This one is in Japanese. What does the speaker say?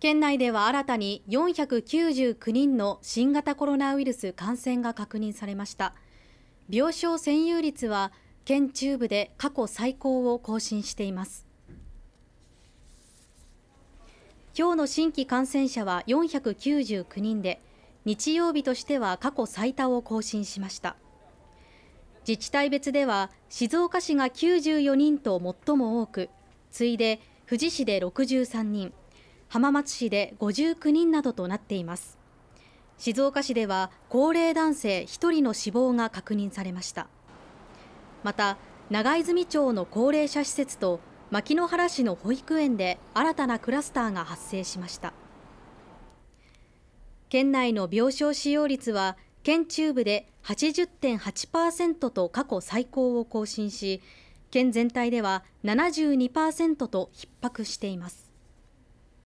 県内では新たに499人の新型コロナウイルス感染が確認されました病床占有率は県中部で過去最高を更新しています今日の新規感染者は499人で日曜日としては過去最多を更新しました自治体別では静岡市が94人と最も多く次いで富士市で63人浜松市で59人などとなっています静岡市では高齢男性1人の死亡が確認されましたまた長泉町の高齢者施設と牧之原市の保育園で新たなクラスターが発生しました県内の病床使用率は県中部で80.8%と過去最高を更新し県全体では72%と逼迫しています